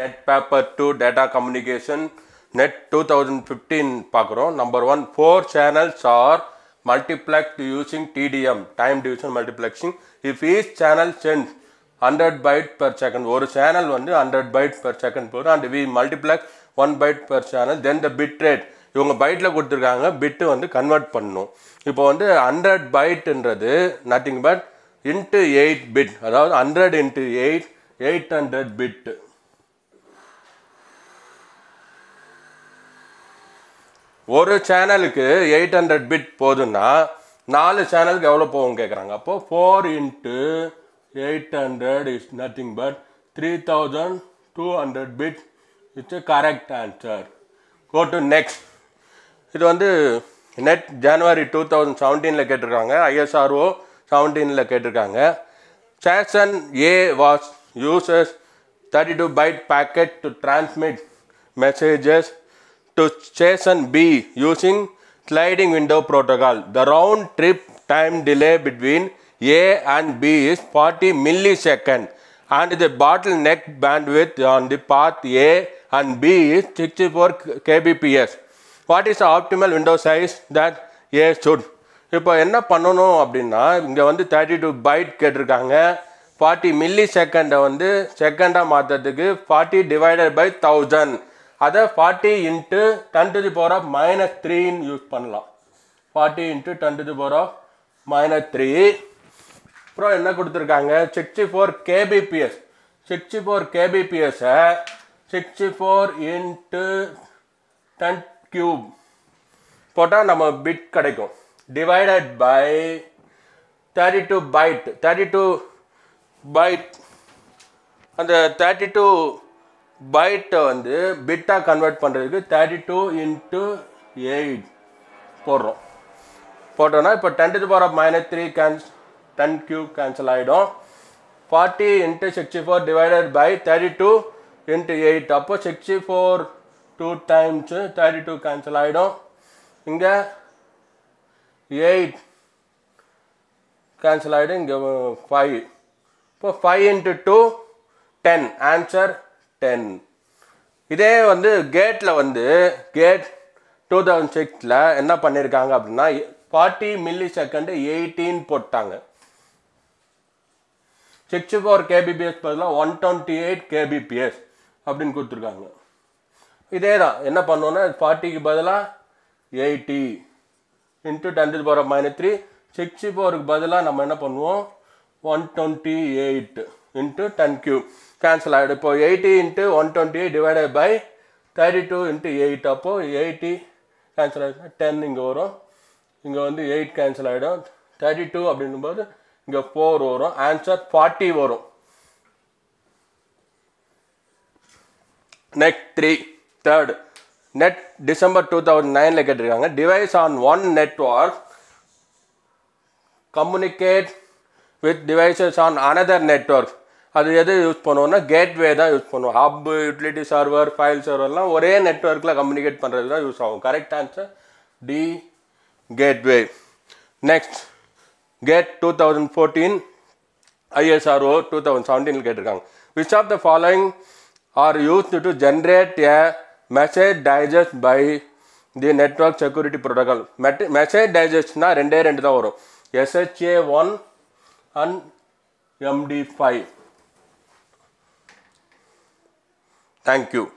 Net paper two data communication net two thousand fifteen பார்க்குறோம் number one four channels are multiplex using TDM time division multiplexing if each channel sends hundred byte per second ஒரு channel வந்து hundred byte per second போதும் and we multiplex one byte per channel then the bit rate இவங்க பைட்டில் கொடுத்துருக்காங்க bit வந்து convert பண்ணும் இப்போ வந்து ஹண்ட்ரட் பைட்டுன்றது nothing but into eight bit அதாவது hundred into eight eight hundred பிட்டு ஒரு சேனலுக்கு எயிட் ஹண்ட்ரட் பிட் போதுன்னா நாலு சேனலுக்கு எவ்வளோ போகும் கேட்குறாங்க அப்போது four into eight hundred is nothing but three thousand two hundred bit it's correct answer go to next இது வந்து நெட் ஜனவரி டூ தௌசண்ட் செவன்டீனில் கேட்டிருக்காங்க ஐஎஸ்ஆர்ஓ செவன்டீனில் கேட்டிருக்காங்க station A was uses thirty two byte packet to transmit messages to station B using sliding window protocol. The round trip time delay between A and B is 40 millisecond and the bottleneck bandwidth on the path A and B is 64 kbps. What is optimal window size that A should இப்போ என்ன பண்ணணும் அப்படின்னா இங்கே வந்து thirty two byte கேட்டிருக்காங்க forty milli செகண்டை வந்து செகண்டாக மாற்றுறதுக்கு ஃபார்ட்டி டிவைடட் பை தௌசண்ட் அதை forty into ten to the power of minus த்ரீன்னு யூஸ் பண்ணலாம் forty into ten to the power of minus three அப்புறம் என்ன கொடுத்துருக்காங்க sixty four KBPS sixty four கேபிபிஎஸ்ஸை sixty four into ten cube போட்டால் நம்ம bit கிடைக்கும் divided by thirty two byte thirty two byte அந்த தேர்ட்டி டூ பைட்டை வந்து பிட்டாக கன்வெர்ட் பண்ணுறதுக்கு தேர்ட்டி டூ இன்ட்டு எயிட் போடுறோம் போட்டோன்னா இப்போ ten to power of minus three கேன்ஸ் டென் க்யூ கேன்சல் ஆகிடும் forty into sixty four divided by thirty two into eight அப்போ sixty four two times thirty two cancel ஆகிடும் இங்கே eight cancel ஆகிடும் இங்கே ஃபைவ் இப்போ five into two ten answer ten இதே வந்து கேட்டில் வந்து கேட் டூ தௌசண்ட் சிக்ஸில் என்ன பண்ணியிருக்காங்க அப்படின்னா ஃபார்ட்டி மில்லி செகண்டு எயிட்டீன் போட்டாங்க சிக்ஸ்டி ஃபோர் கேபிபிஎஸ் பதிலாக ஒன் டுவெண்ட்டி எயிட் கேபிபிஎஸ் அப்படின்னு கொடுத்துருக்காங்க இதே தான் என்ன பண்ணோன்னா ஃபார்ட்டிக்கு பதிலாக எயிட்டி இன்ட்டு டென்த்து போகிற மைனஸ் த்ரீ சிக்ஸ்டி ஃபோருக்கு பதிலாக நம்ம என்ன பண்ணுவோம் one twenty eight into ten cube cancel ஆகிடும் இப்போ eighty into one twenty divided by thirty two into eight அப்போது எயிட்டி கேன்சல் ஆகிடுச்சுன்னா டென் இங்கே வரும் இங்கே வந்து எயிட் கேன்சல் ஆகிடும் தேர்ட்டி டூ அப்படின்னும்போது இங்கே ஃபோர் வரும் ஆன்சர் ஃபார்ட்டி வரும் next three third net December two thousand நைனில் கேட்டிருக்காங்க device on one network communicate with devices on another network அது எது யூஸ் பண்ணுவோம்னா கேட்வே தான் யூஸ் பண்ணுவோம் ஹப் யூட்டிலிட்டி சர்வர் ஃபைல் சர்வர்லாம் ஒரே நெட்ஒர்க்கில் கம்யூனிகேட் பண்ணுறது தான் யூஸ் ஆகும் correct answer D gateway next gate two thousand fourteen ISRO two thousand செவன்டீனில் கேட்டிருக்காங்க which of the following are use to generate a message digest by the network security protocol மெட் message டைஜஸ்ட்னா ரெண்டே ரெண்டு தான் வரும் SHA one and MD five Thank you.